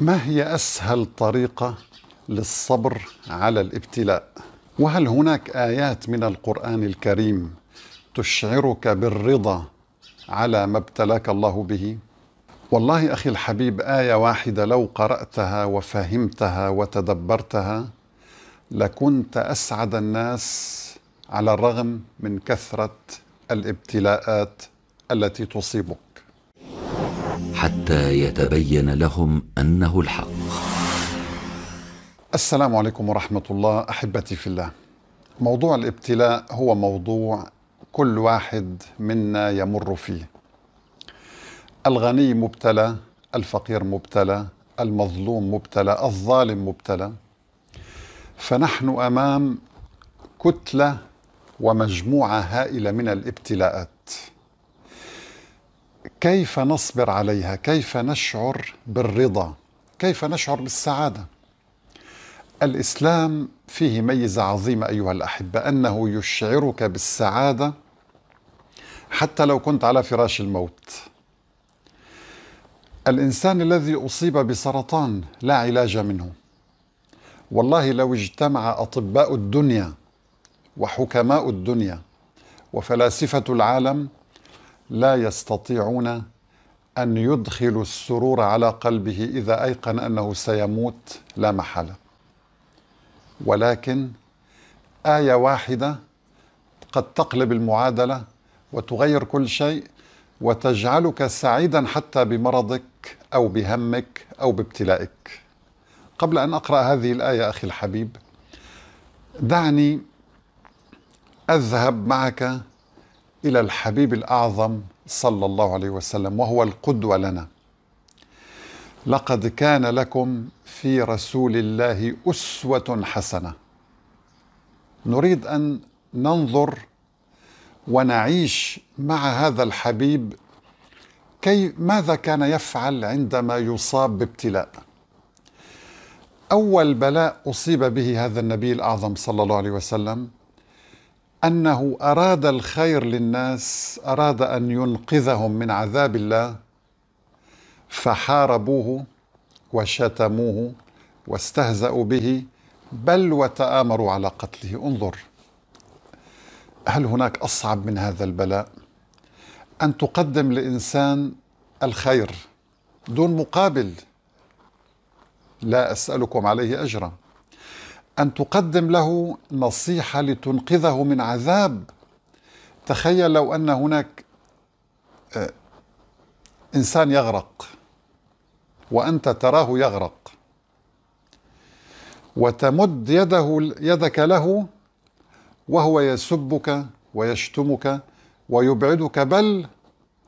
ما هي اسهل طريقه للصبر على الابتلاء وهل هناك ايات من القران الكريم تشعرك بالرضا على ما ابتلاك الله به والله اخي الحبيب ايه واحده لو قراتها وفهمتها وتدبرتها لكنت اسعد الناس على الرغم من كثره الابتلاءات التي تصيبك حتى يتبين لهم انه الحق. السلام عليكم ورحمه الله احبتي في الله. موضوع الابتلاء هو موضوع كل واحد منا يمر فيه. الغني مبتلى، الفقير مبتلى، المظلوم مبتلى، الظالم مبتلى. فنحن امام كتله ومجموعه هائله من الابتلاءات. كيف نصبر عليها كيف نشعر بالرضا كيف نشعر بالسعاده الاسلام فيه ميزه عظيمه ايها الاحبه انه يشعرك بالسعاده حتى لو كنت على فراش الموت الانسان الذي اصيب بسرطان لا علاج منه والله لو اجتمع اطباء الدنيا وحكماء الدنيا وفلاسفه العالم لا يستطيعون ان يدخلوا السرور على قلبه اذا ايقن انه سيموت لا محاله ولكن ايه واحده قد تقلب المعادله وتغير كل شيء وتجعلك سعيدا حتى بمرضك او بهمك او بابتلائك قبل ان اقرا هذه الايه اخي الحبيب دعني اذهب معك الى الحبيب الاعظم صلى الله عليه وسلم وهو القدوه لنا لقد كان لكم في رسول الله اسوه حسنه نريد ان ننظر ونعيش مع هذا الحبيب كي ماذا كان يفعل عندما يصاب بابتلاء اول بلاء اصيب به هذا النبي الاعظم صلى الله عليه وسلم انه اراد الخير للناس اراد ان ينقذهم من عذاب الله فحاربوه وشتموه واستهزأوا به بل وتآمروا على قتله انظر هل هناك أصعب من هذا البلاء أن تقدم لإنسان الخير دون مقابل لا أسألكم عليه أجرا أن تقدم له نصيحة لتنقذه من عذاب تخيل لو أن هناك آه، إنسان يغرق وأنت تراه يغرق وتمد يده يدك له وهو يسبك ويشتمك ويبعدك بل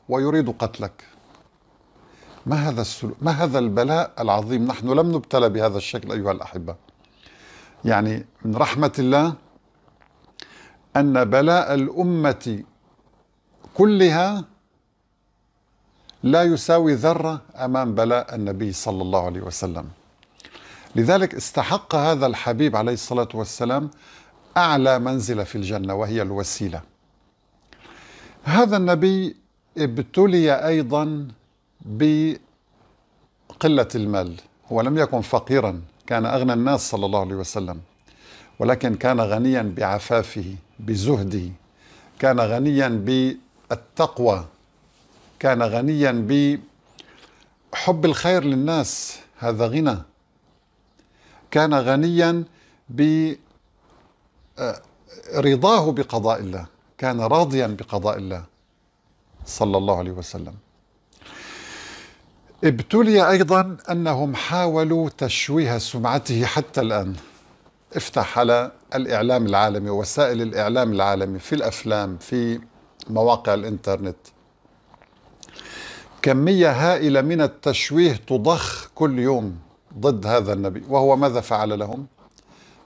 ويريد قتلك ما هذا السلو... ما هذا البلاء العظيم نحن لم نبتلى بهذا الشكل ايها الاحبه يعني من رحمة الله أن بلاء الأمة كلها لا يساوي ذرة أمام بلاء النبي صلى الله عليه وسلم لذلك استحق هذا الحبيب عليه الصلاة والسلام أعلى منزلة في الجنة وهي الوسيلة هذا النبي ابتلي أيضا بقلة المال هو لم يكن فقيرا كان أغنى الناس صلى الله عليه وسلم ولكن كان غنيا بعفافه بزهده كان غنيا بالتقوى كان غنيا بحب الخير للناس هذا غنى كان غنيا برضاه آه، بقضاء الله كان راضيا بقضاء الله صلى الله عليه وسلم ابتلي أيضا أنهم حاولوا تشويه سمعته حتى الآن افتح على الإعلام العالمي ووسائل الإعلام العالمي في الأفلام في مواقع الإنترنت كمية هائلة من التشويه تضخ كل يوم ضد هذا النبي وهو ماذا فعل لهم؟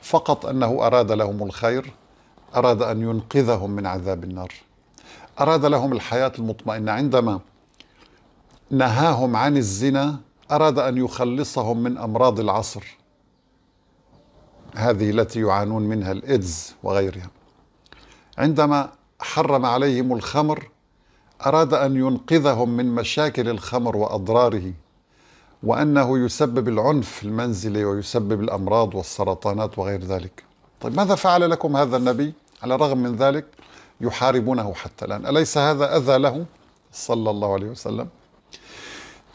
فقط أنه أراد لهم الخير أراد أن ينقذهم من عذاب النار أراد لهم الحياة المطمئنة عندما نهاهم عن الزنا أراد أن يخلصهم من أمراض العصر هذه التي يعانون منها الإيدز وغيرها عندما حرم عليهم الخمر أراد أن ينقذهم من مشاكل الخمر وأضراره وأنه يسبب العنف المنزلي ويسبب الأمراض والسرطانات وغير ذلك طيب ماذا فعل لكم هذا النبي على الرغم من ذلك يحاربونه حتى الآن أليس هذا أذى له صلى الله عليه وسلم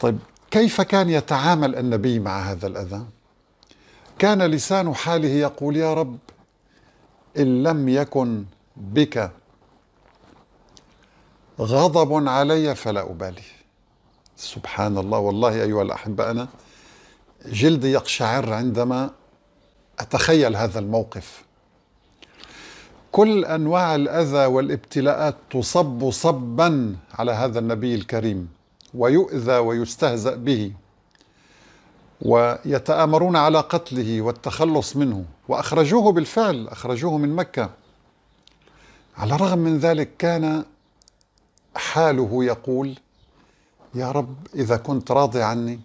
طيب كيف كان يتعامل النبي مع هذا الأذى كان لسان حاله يقول يا رب إن لم يكن بك غضب علي فلا أبالي سبحان الله والله أيها الأحبة أنا جلدي يقشعر عندما أتخيل هذا الموقف كل أنواع الأذى والابتلاءات تصب صبا على هذا النبي الكريم ويؤذى ويستهزأ به ويتآمرون على قتله والتخلص منه وأخرجوه بالفعل أخرجوه من مكة على الرغم من ذلك كان حاله يقول يا رب إذا كنت راضي عني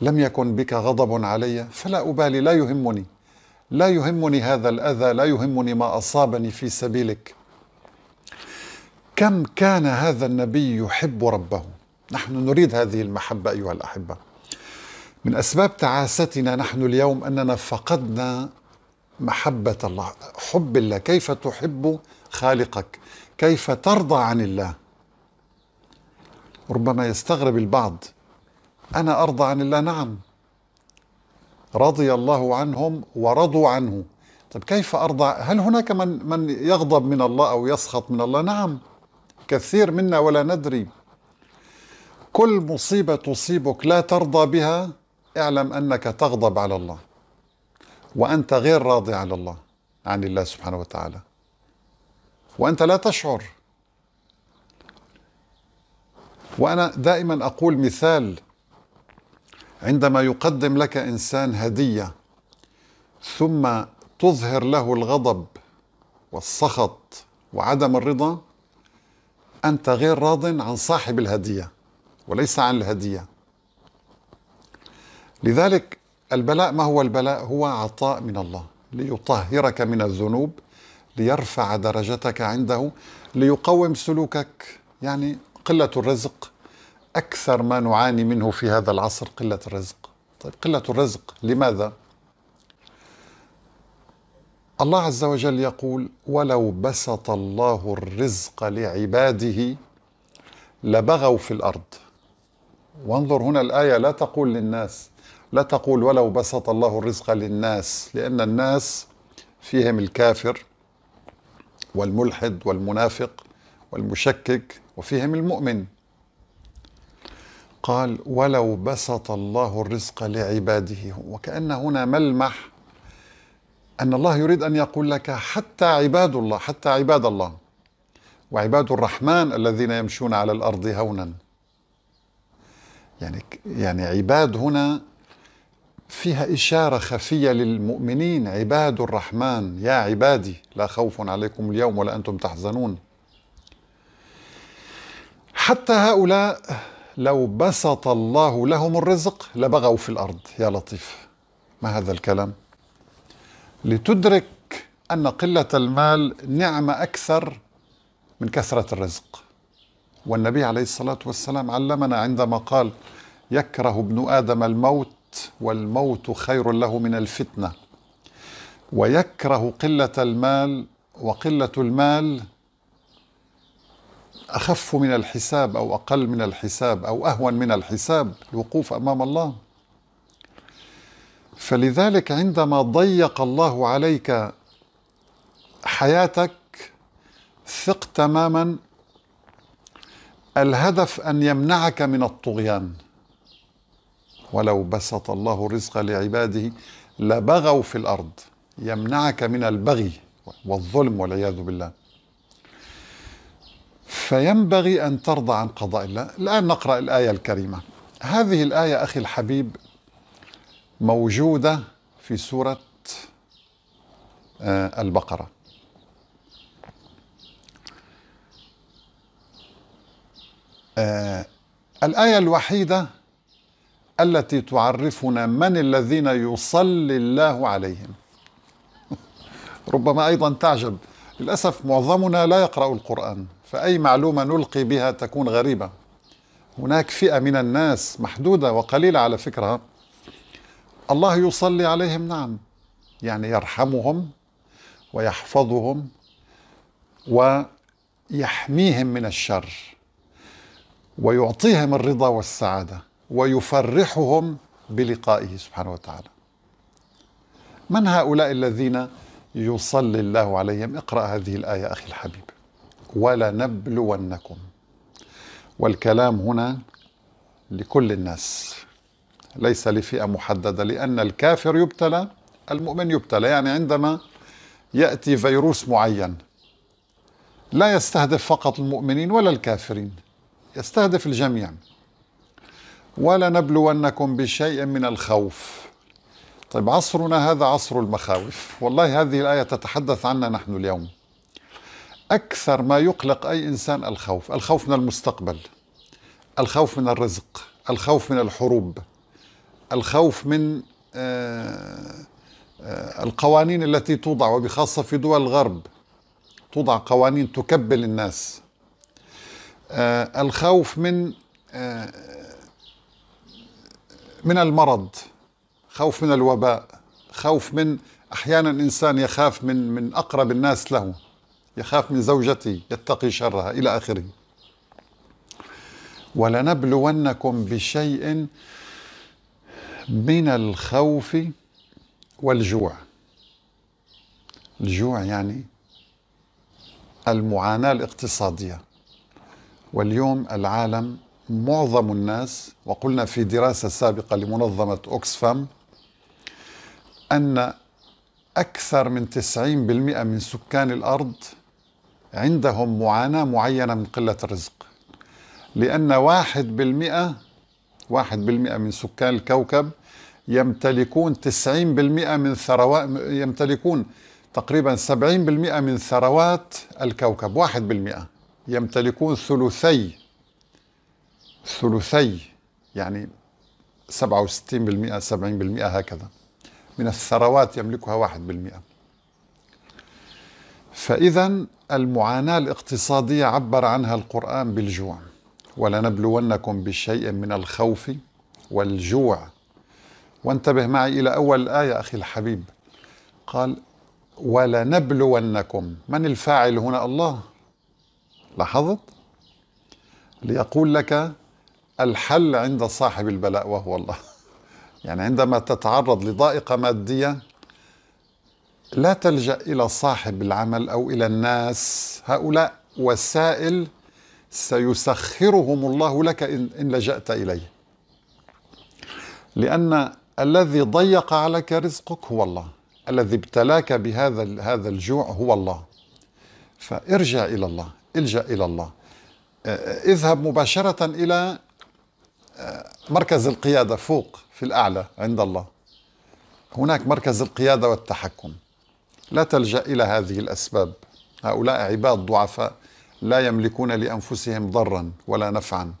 لم يكن بك غضب علي فلا أبالي لا يهمني لا يهمني هذا الأذى لا يهمني ما أصابني في سبيلك كم كان هذا النبي يحب ربه نحن نريد هذه المحبة أيها الأحبة من أسباب تعاستنا نحن اليوم أننا فقدنا محبة الله حب الله كيف تحب خالقك كيف ترضى عن الله ربما يستغرب البعض أنا أرضى عن الله نعم رضي الله عنهم ورضوا عنه طب كيف أرضى هل هناك من, من يغضب من الله أو يسخط من الله نعم كثير منا ولا ندري كل مصيبة تصيبك لا ترضى بها اعلم أنك تغضب على الله وأنت غير راضي على الله عن الله سبحانه وتعالى وأنت لا تشعر وأنا دائما أقول مثال عندما يقدم لك إنسان هدية ثم تظهر له الغضب والسخط وعدم الرضا أنت غير راض عن صاحب الهدية وليس عن الهدية لذلك البلاء ما هو البلاء هو عطاء من الله ليطهرك من الذنوب ليرفع درجتك عنده ليقوم سلوكك يعني قلة الرزق أكثر ما نعاني منه في هذا العصر قلة الرزق طيب قلة الرزق لماذا؟ الله عز وجل يقول ولو بسط الله الرزق لعباده لبغوا في الأرض وانظر هنا الآية لا تقول للناس لا تقول ولو بسط الله الرزق للناس لأن الناس فيهم الكافر والملحد والمنافق والمشكك وفيهم المؤمن قال ولو بسط الله الرزق لعباده وكأن هنا ملمح أن الله يريد أن يقول لك حتى عباد الله حتى عباد الله وعباد الرحمن الذين يمشون على الأرض هونا يعني يعني عباد هنا فيها إشارة خفية للمؤمنين عباد الرحمن يا عبادي لا خوف عليكم اليوم ولا أنتم تحزنون حتى هؤلاء لو بسط الله لهم الرزق لبغوا في الأرض يا لطيف ما هذا الكلام لتدرك أن قلة المال نعمة أكثر من كثرة الرزق والنبي عليه الصلاة والسلام علمنا عندما قال يكره ابن آدم الموت والموت خير له من الفتنة ويكره قلة المال وقلة المال أخف من الحساب أو أقل من الحساب أو أهون من الحساب الوقوف أمام الله فلذلك عندما ضيق الله عليك حياتك ثق تماما الهدف أن يمنعك من الطغيان ولو بسط الله الرزق لعباده لبغوا في الأرض يمنعك من البغي والظلم والعياذ بالله فينبغي أن ترضى عن قضاء الله الآن نقرأ الآية الكريمة هذه الآية أخي الحبيب موجودة في سورة آه، البقرة آه الآية الوحيدة التي تعرفنا من الذين يصلي الله عليهم ربما أيضا تعجب للأسف معظمنا لا يقرأ القرآن فأي معلومة نلقي بها تكون غريبة هناك فئة من الناس محدودة وقليلة على فكرة الله يصلي عليهم نعم يعني يرحمهم ويحفظهم ويحميهم من الشر ويعطيهم الرضا والسعاده ويفرحهم بلقائه سبحانه وتعالى من هؤلاء الذين يصلي الله عليهم اقرا هذه الايه اخي الحبيب ولنبلونكم والكلام هنا لكل الناس ليس لفئه محدده لان الكافر يبتلى المؤمن يبتلى يعني عندما ياتي فيروس معين لا يستهدف فقط المؤمنين ولا الكافرين يستهدف الجميع ولنبلونكم بشيء من الخوف طيب عصرنا هذا عصر المخاوف والله هذه الآية تتحدث عنا نحن اليوم أكثر ما يقلق أي إنسان الخوف الخوف من المستقبل الخوف من الرزق الخوف من الحروب الخوف من آه، آه، القوانين التي توضع وبخاصة في دول الغرب توضع قوانين تكبل الناس آه، الخوف من آه، من المرض خوف من الوباء خوف من احيانا الانسان يخاف من من اقرب الناس له يخاف من زوجته يتقي شرها الى اخره ولنبلونكم بشيء من الخوف والجوع الجوع يعني المعاناه الاقتصاديه واليوم العالم معظم الناس وقلنا في دراسة سابقة لمنظمة أوكسفام أن أكثر من 90% من سكان الأرض عندهم معاناة معينة من قلة الرزق لأن واحد 1% واحد من سكان الكوكب يمتلكون 90% من ثروات يمتلكون تقريبا 70% من ثروات الكوكب 1% يمتلكون ثلثي ثلثي يعني 67% 70% هكذا من الثروات يملكها 1% فإذا المعاناة الاقتصادية عبر عنها القرآن بالجوع ولنبلونكم بشيء من الخوف والجوع وانتبه معي إلى أول آية أخي الحبيب قال ولنبلونكم من الفاعل هنا الله لاحظت ليقول لك الحل عند صاحب البلاء وهو الله يعني عندما تتعرض لضائقة مادية لا تلجأ إلى صاحب العمل أو إلى الناس هؤلاء وسائل سيسخرهم الله لك إن لجأت إليه لأن الذي ضيق عليك رزقك هو الله الذي ابتلاك بهذا هذا الجوع هو الله فارجع إلى الله الجأ إلى الله آه، اذهب مباشرة إلى آه، مركز القيادة فوق في الأعلى عند الله هناك مركز القيادة والتحكم لا تلجأ إلى هذه الأسباب هؤلاء عباد ضعفاء لا يملكون لأنفسهم ضرا ولا نفعا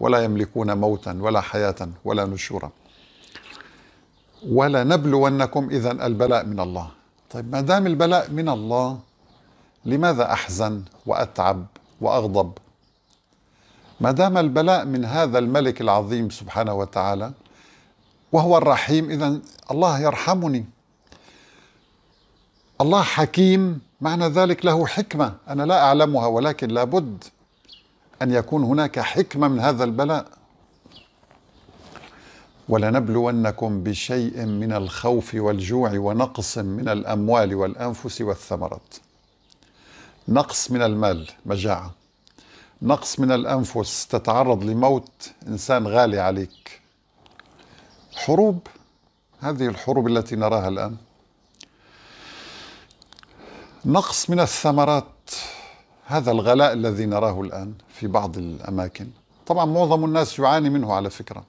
ولا يملكون موتا ولا حياة ولا نشورا ولنبلونكم إذا البلاء من الله طيب ما دام البلاء من الله لماذا احزن واتعب واغضب ما دام البلاء من هذا الملك العظيم سبحانه وتعالى وهو الرحيم اذا الله يرحمني الله حكيم معنى ذلك له حكمه انا لا اعلمها ولكن لابد ان يكون هناك حكمه من هذا البلاء ولنبلونكم بشيء من الخوف والجوع ونقص من الاموال والانفس والثمرات نقص من المال مجاعة نقص من الأنفس تتعرض لموت إنسان غالي عليك حروب هذه الحروب التي نراها الآن نقص من الثمرات هذا الغلاء الذي نراه الآن في بعض الأماكن طبعا معظم الناس يعاني منه على فكرة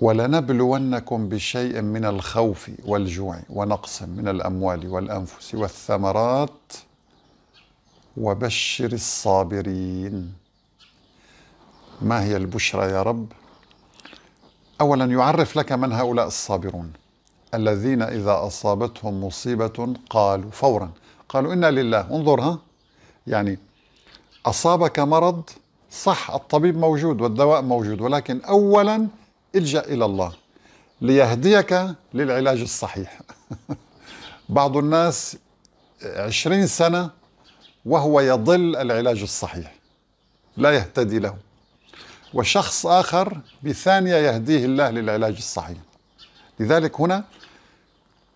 ولنبلونكم بشيء من الخوف والجوع ونقص من الاموال والانفس والثمرات وبشر الصابرين ما هي البشرى يا رب اولا يعرف لك من هؤلاء الصابرون الذين اذا اصابتهم مصيبه قالوا فورا قالوا انا لله انظر ها يعني اصابك مرض صح الطبيب موجود والدواء موجود ولكن اولا الجأ إلى الله ليهديك للعلاج الصحيح بعض الناس عشرين سنة وهو يضل العلاج الصحيح لا يهتدي له وشخص آخر بثانية يهديه الله للعلاج الصحيح لذلك هنا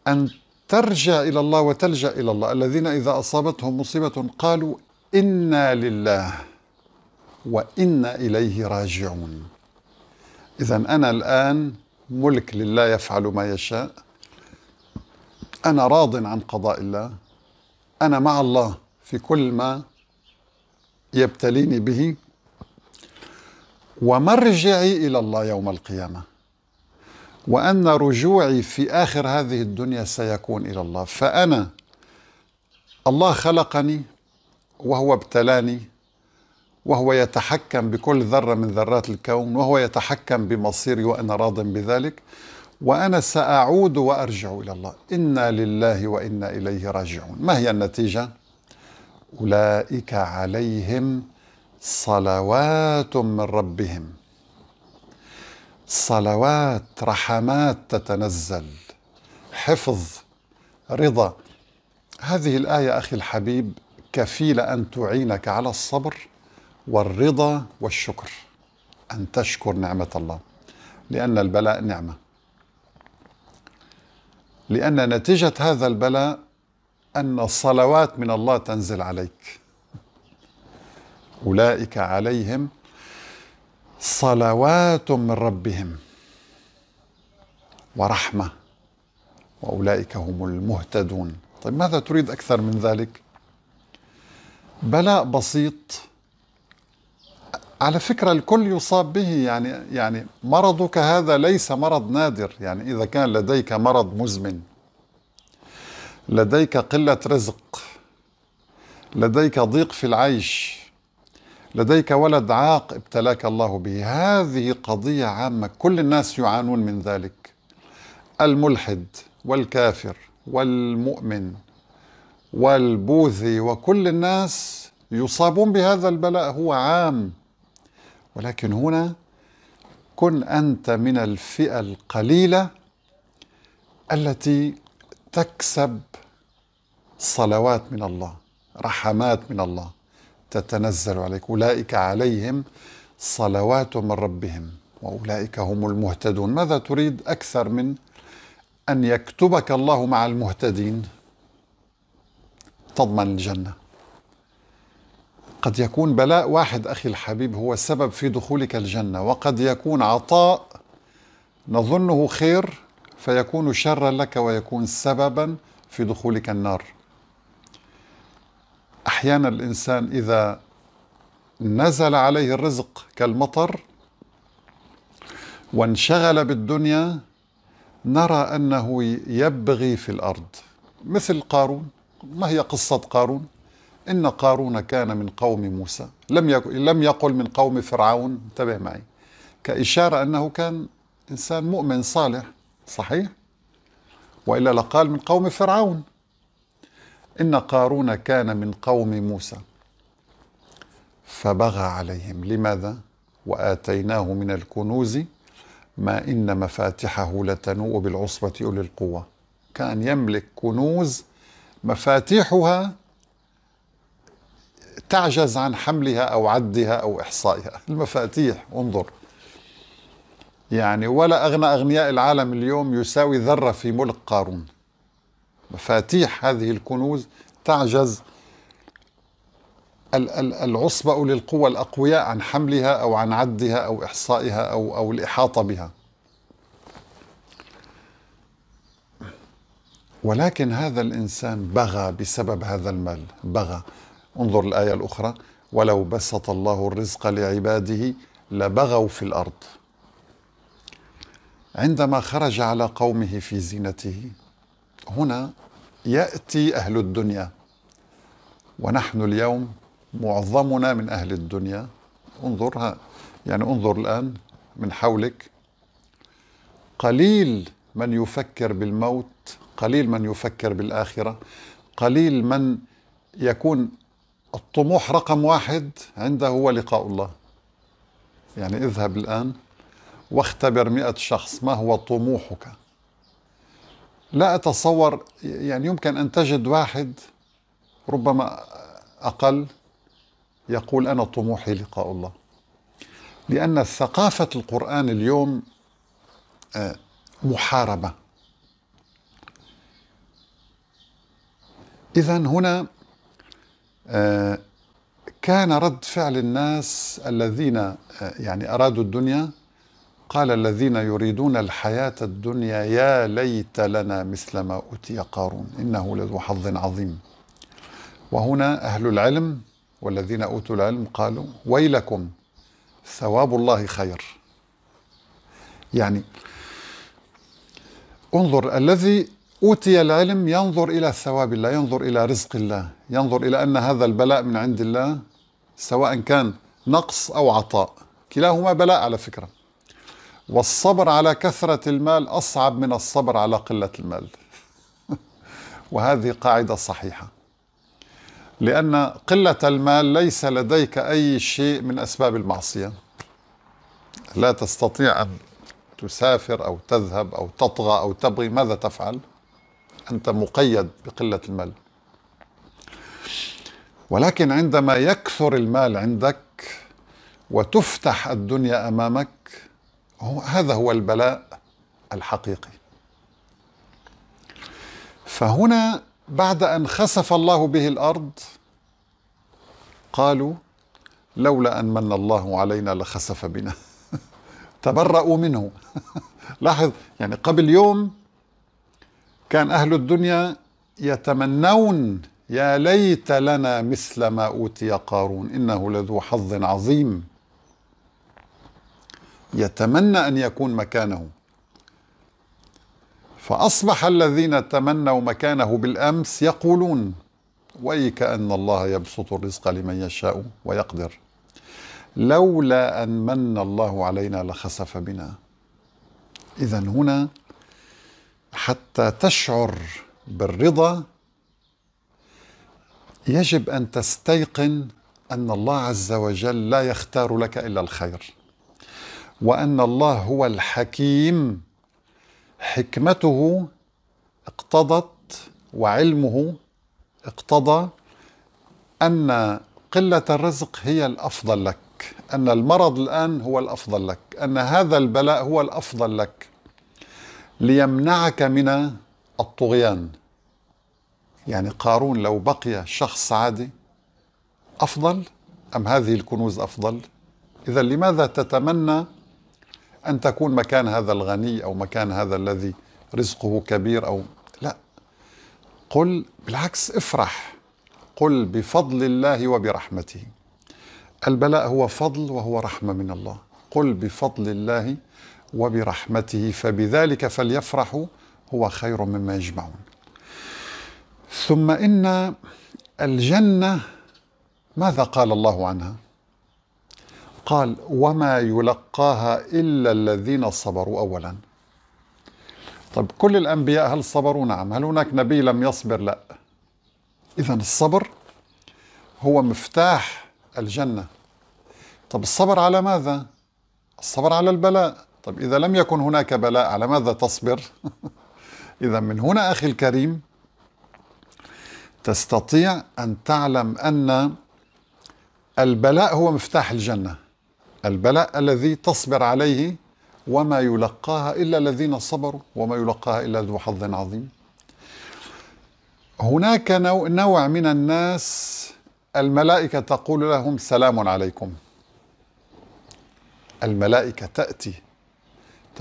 أن ترجع إلى الله وتلجأ إلى الله الذين إذا أصابتهم مصيبة قالوا إنا لله وإنا إليه راجعون إذا أنا الآن ملك لله يفعل ما يشاء أنا راض عن قضاء الله أنا مع الله في كل ما يبتليني به ومرجعي إلى الله يوم القيامة وأن رجوعي في آخر هذه الدنيا سيكون إلى الله فأنا الله خلقني وهو ابتلاني وهو يتحكم بكل ذرة من ذرات الكون وهو يتحكم بمصيري وأنا راض بذلك وأنا سأعود وأرجع إلى الله إنا لله وإنا إليه راجعون ما هي النتيجة؟ أولئك عليهم صلوات من ربهم صلوات رحمات تتنزل حفظ رضا هذه الآية أخي الحبيب كفيلة أن تعينك على الصبر والرضا والشكر أن تشكر نعمة الله لأن البلاء نعمة لأن نتيجة هذا البلاء أن الصلوات من الله تنزل عليك أولئك عليهم صلوات من ربهم ورحمة وأولئك هم المهتدون طيب ماذا تريد أكثر من ذلك؟ بلاء بسيط على فكرة الكل يصاب به يعني يعني مرضك هذا ليس مرض نادر يعني إذا كان لديك مرض مزمن لديك قلة رزق لديك ضيق في العيش لديك ولد عاق ابتلاك الله به هذه قضية عامة كل الناس يعانون من ذلك الملحد والكافر والمؤمن والبوذي وكل الناس يصابون بهذا البلاء هو عام ولكن هنا كن انت من الفئه القليله التي تكسب صلوات من الله رحمات من الله تتنزل عليك اولئك عليهم صلوات من ربهم واولئك هم المهتدون ماذا تريد اكثر من ان يكتبك الله مع المهتدين تضمن الجنه قد يكون بلاء واحد أخي الحبيب هو السبب في دخولك الجنة وقد يكون عطاء نظنه خير فيكون شرا لك ويكون سببا في دخولك النار أحيانا الإنسان إذا نزل عليه الرزق كالمطر وانشغل بالدنيا نرى أنه يبغي في الأرض مثل قارون ما هي قصة قارون إن قارون كان من قوم موسى لم لم يقل من قوم فرعون انتبه معي كإشارة أنه كان إنسان مؤمن صالح صحيح وإلا لقال من قوم فرعون إن قارون كان من قوم موسى فبغى عليهم لماذا وآتيناه من الكنوز ما إن مفاتحه لتنوء بالعصبة أولي القوة كان يملك كنوز مفاتيحها تعجز عن حملها أو عدها أو إحصائها المفاتيح انظر يعني ولا أغنى أغنياء العالم اليوم يساوي ذرة في ملك قارون مفاتيح هذه الكنوز تعجز العصبة أولي الأقوياء عن حملها أو عن عدها أو إحصائها أو, أو الإحاطة بها ولكن هذا الإنسان بغى بسبب هذا المال بغى انظر الآية الأخرى ولو بسط الله الرزق لعباده لبغوا في الأرض عندما خرج على قومه في زينته هنا يأتي أهل الدنيا ونحن اليوم معظمنا من أهل الدنيا انظرها يعني انظر الآن من حولك قليل من يفكر بالموت قليل من يفكر بالآخرة قليل من يكون الطموح رقم واحد عنده هو لقاء الله يعني اذهب الآن واختبر مئة شخص ما هو طموحك لا أتصور يعني يمكن أن تجد واحد ربما أقل يقول أنا طموحي لقاء الله لأن ثقافة القرآن اليوم آه، محاربة إذا هنا كان رد فعل الناس الذين يعني أرادوا الدنيا قال الذين يريدون الحياة الدنيا يا ليت لنا مثل ما أوتي قارون إنه لذو حظ عظيم وهنا أهل العلم والذين أوتوا العلم قالوا ويلكم ثواب الله خير يعني انظر الذي أوتي العلم ينظر إلى ثواب الله ينظر إلى رزق الله ينظر إلى أن هذا البلاء من عند الله سواء كان نقص أو عطاء كلاهما بلاء على فكرة والصبر على كثرة المال أصعب من الصبر على قلة المال وهذه قاعدة صحيحة لأن قلة المال ليس لديك أي شيء من أسباب المعصية لا تستطيع أن تسافر أو تذهب أو تطغى أو تبغي ماذا تفعل أنت مقيد بقلة المال ولكن عندما يكثر المال عندك وتفتح الدنيا أمامك هو هذا هو البلاء الحقيقي فهنا بعد أن خسف الله به الأرض قالوا لولا أن من الله علينا لخسف بنا تبرأوا منه لاحظ يعني قبل يوم كان أهل الدنيا يتمنون يا ليت لنا مثل ما أوتي قارون إنه لذو حظ عظيم يتمنى أن يكون مكانه فأصبح الذين تمنوا مكانه بالأمس يقولون ويك أن الله يبسط الرزق لمن يشاء ويقدر لولا أن من الله علينا لخسف بنا إذا هنا حتى تشعر بالرضا يجب ان تستيقن ان الله عز وجل لا يختار لك الا الخير وان الله هو الحكيم حكمته اقتضت وعلمه اقتضى ان قله الرزق هي الافضل لك ان المرض الان هو الافضل لك ان هذا البلاء هو الافضل لك ليمنعك من الطغيان يعني قارون لو بقي شخص عادي أفضل أم هذه الكنوز أفضل إذا لماذا تتمنى أن تكون مكان هذا الغني أو مكان هذا الذي رزقه كبير أو لا قل بالعكس افرح قل بفضل الله وبرحمته البلاء هو فضل وهو رحمة من الله قل بفضل الله وبرحمته فبذلك فليفرحوا هو خير مما يجمعون ثم ان الجنه ماذا قال الله عنها قال وما يلقاها الا الذين صبروا اولا طب كل الانبياء هل صبروا نعم هل هناك نبي لم يصبر لا اذا الصبر هو مفتاح الجنه طب الصبر على ماذا الصبر على البلاء طيب إذا لم يكن هناك بلاء على ماذا تصبر؟ إذا من هنا أخي الكريم تستطيع أن تعلم أن البلاء هو مفتاح الجنة البلاء الذي تصبر عليه وما يلقاها إلا الذين صبروا وما يلقاها إلا ذو حظ عظيم هناك نوع من الناس الملائكة تقول لهم سلام عليكم الملائكة تأتي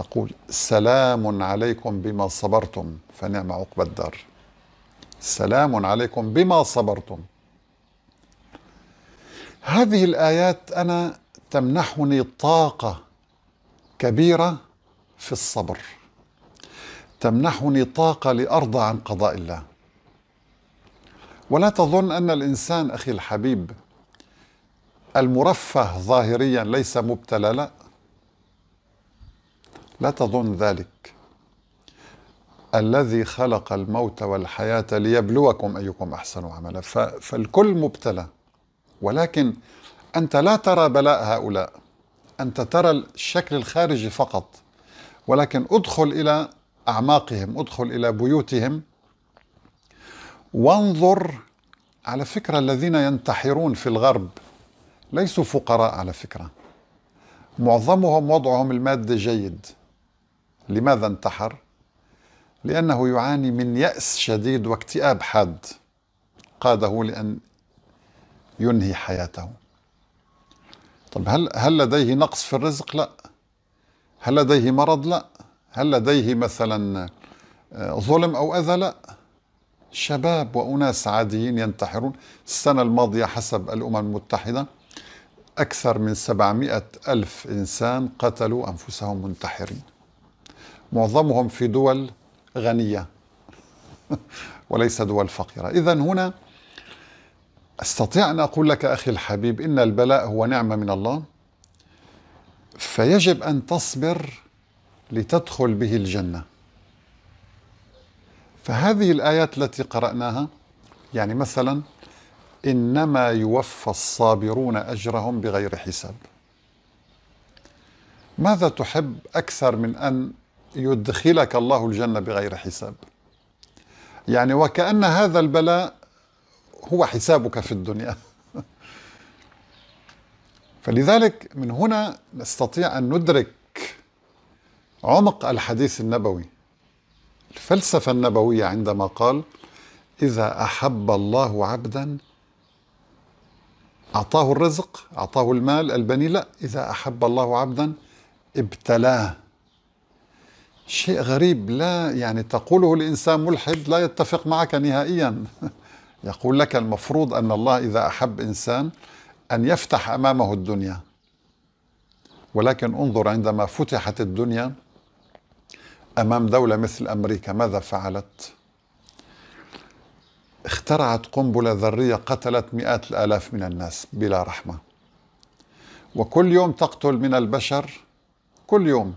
تقول سلام عليكم بما صبرتم فنعم عقبى الدار سلام عليكم بما صبرتم هذه الايات انا تمنحني طاقه كبيره في الصبر تمنحني طاقه لارضى عن قضاء الله ولا تظن ان الانسان اخي الحبيب المرفه ظاهريا ليس مبتلى لا لا تظن ذلك الذي خلق الموت والحياة ليبلوكم أيكم أحسن عملا فالكل مبتلى ولكن أنت لا ترى بلاء هؤلاء أنت ترى الشكل الخارجي فقط ولكن ادخل إلى أعماقهم ادخل إلى بيوتهم وانظر على فكرة الذين ينتحرون في الغرب ليسوا فقراء على فكرة معظمهم وضعهم المادي جيد لماذا انتحر؟ لأنه يعاني من يأس شديد واكتئاب حاد قاده لأن ينهي حياته طب هل هل لديه نقص في الرزق؟ لا هل لديه مرض؟ لا هل لديه مثلا آه، ظلم أو أذى؟ لا شباب وأناس عاديين ينتحرون السنة الماضية حسب الأمم المتحدة أكثر من 700 ألف إنسان قتلوا أنفسهم منتحرين معظمهم في دول غنية وليس دول فقيرة إذا هنا استطيع أن أقول لك أخي الحبيب إن البلاء هو نعمة من الله فيجب أن تصبر لتدخل به الجنة فهذه الآيات التي قرأناها يعني مثلا إنما يوفى الصابرون أجرهم بغير حساب ماذا تحب أكثر من أن يدخلك الله الجنة بغير حساب يعني وكأن هذا البلاء هو حسابك في الدنيا فلذلك من هنا نستطيع أن ندرك عمق الحديث النبوي الفلسفة النبوية عندما قال إذا أحب الله عبدا أعطاه الرزق أعطاه المال البني لا إذا أحب الله عبدا ابتلاه شيء غريب لا يعني تقوله الإنسان ملحد لا يتفق معك نهائيا يقول لك المفروض أن الله إذا أحب إنسان أن يفتح أمامه الدنيا ولكن انظر عندما فتحت الدنيا أمام دولة مثل أمريكا ماذا فعلت؟ اخترعت قنبلة ذرية قتلت مئات الآلاف من الناس بلا رحمة وكل يوم تقتل من البشر كل يوم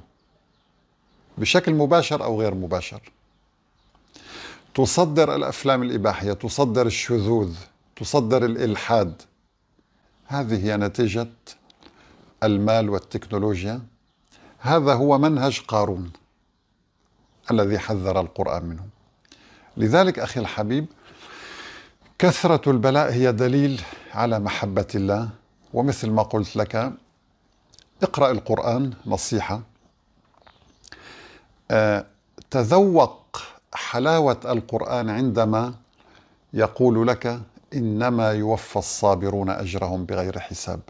بشكل مباشر أو غير مباشر تصدر الأفلام الإباحية تصدر الشذوذ تصدر الإلحاد هذه هي نتيجة المال والتكنولوجيا هذا هو منهج قارون الذي حذر القرآن منه لذلك أخي الحبيب كثرة البلاء هي دليل على محبة الله ومثل ما قلت لك اقرأ القرآن نصيحة تذوق حلاوة القرآن عندما يقول لك إنما يوفى الصابرون أجرهم بغير حساب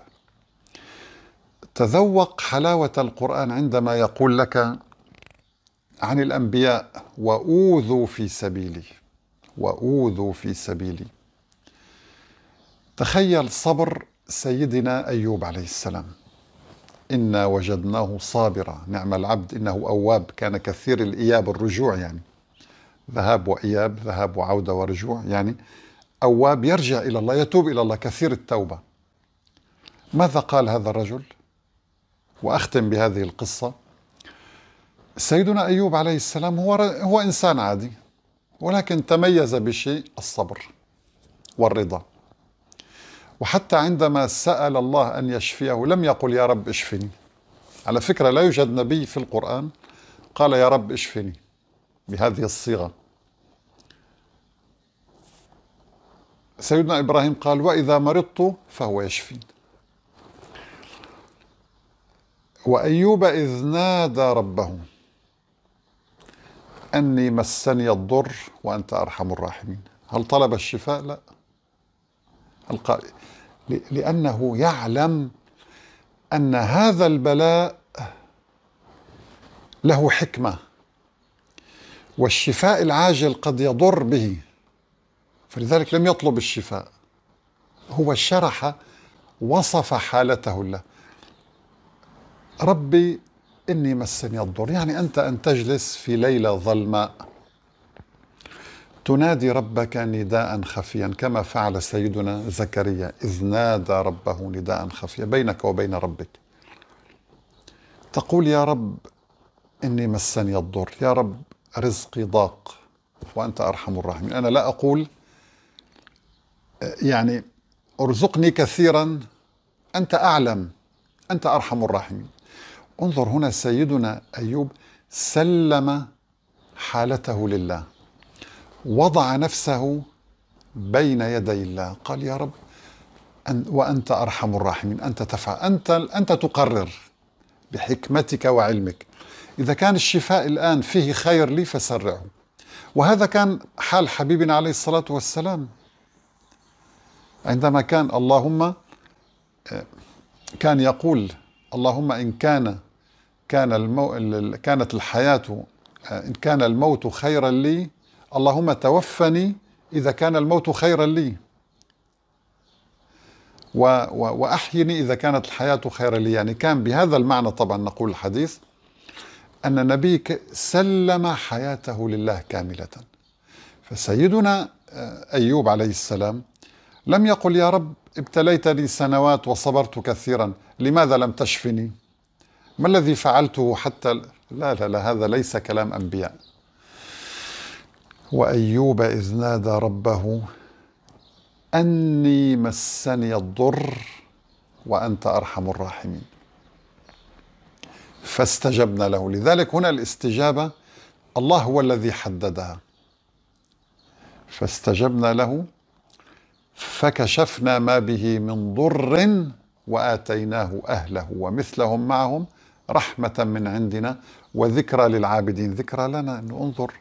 تذوق حلاوة القرآن عندما يقول لك عن الأنبياء وأوذوا في سبيلي وأوذوا في سبيلي تخيل صبر سيدنا أيوب عليه السلام إنا وجدناه صابرا نعم العبد إنه أواب كان كثير الإياب الرجوع يعني ذهاب وإياب ذهاب وعودة ورجوع يعني أواب يرجع إلى الله يتوب إلى الله كثير التوبة ماذا قال هذا الرجل وأختم بهذه القصة سيدنا أيوب عليه السلام هو, هو إنسان عادي ولكن تميز بشيء الصبر والرضا وحتى عندما سأل الله أن يشفيه لم يقل يا رب اشفني على فكرة لا يوجد نبي في القرآن قال يا رب اشفني بهذه الصيغة سيدنا إبراهيم قال وإذا مرضت فهو يشفي وأيوب إذ نادى ربه أني مسني الضر وأنت أرحم الراحمين هل طلب الشفاء؟ لا هل قال لأنه يعلم أن هذا البلاء له حكمة والشفاء العاجل قد يضر به فلذلك لم يطلب الشفاء هو شرح وصف حالته له ربي إني مسني الضر يعني أنت أن تجلس في ليلة ظلماء تنادي ربك نداء خفيا كما فعل سيدنا زكريا إذ نادى ربه نداء خفيا بينك وبين ربك تقول يا رب إني مسني الضر يا رب رزقي ضاق وأنت أرحم الراحمين أنا لا أقول يعني ارزقني كثيرا أنت أعلم أنت أرحم الراحمين انظر هنا سيدنا أيوب سلم حالته لله وضع نفسه بين يدي الله قال يا رب أن وأنت أرحم الراحمين أنت تفعل أنت أنت تقرر بحكمتك وعلمك إذا كان الشفاء الآن فيه خير لي فسرعه وهذا كان حال حبيبنا عليه الصلاة والسلام عندما كان اللهم آه، كان يقول اللهم إن كان كان المو... كانت الحياة آه، إن كان الموت خيرا لي اللهم توفني إذا كان الموت خيرا لي و و وأحيني إذا كانت الحياة خيرا لي يعني كان بهذا المعنى طبعا نقول الحديث أن نبيك سلم حياته لله كاملة فسيدنا آه، أيوب عليه السلام لم يقل يا رب ابتليتني سنوات وصبرت كثيرا لماذا لم تشفني ما الذي فعلته حتى لا لا لا هذا ليس كلام أنبياء وأيوب إذ نادى ربه أني مسني الضر وأنت أرحم الراحمين فاستجبنا له لذلك هنا الاستجابة الله هو الذي حددها فاستجبنا له فكشفنا ما به من ضر واتيناه اهله ومثلهم معهم رحمه من عندنا وذكرى للعابدين ذكرى لنا ان انظر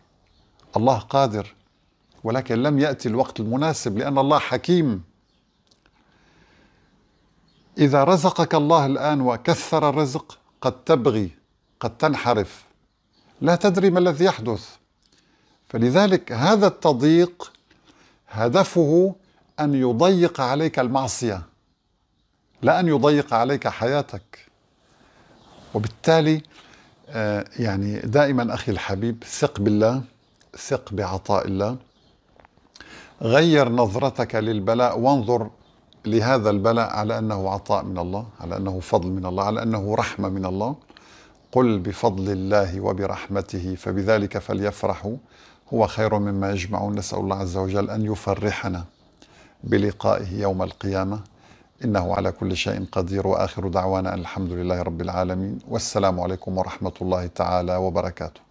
الله قادر ولكن لم ياتي الوقت المناسب لان الله حكيم اذا رزقك الله الان وكثر الرزق قد تبغي قد تنحرف لا تدري ما الذي يحدث فلذلك هذا التضييق هدفه ان يضيق عليك المعصيه لا ان يضيق عليك حياتك وبالتالي آه، يعني دائما اخي الحبيب ثق بالله ثق بعطاء الله غير نظرتك للبلاء وانظر لهذا البلاء على انه عطاء من الله، على انه فضل من الله، على انه رحمه من الله. قل بفضل الله وبرحمته فبذلك فليفرحوا هو خير مما يجمعون، نسال الله عز وجل ان يفرحنا بلقائه يوم القيامه انه على كل شيء قدير واخر دعوانا ان الحمد لله رب العالمين والسلام عليكم ورحمه الله تعالى وبركاته.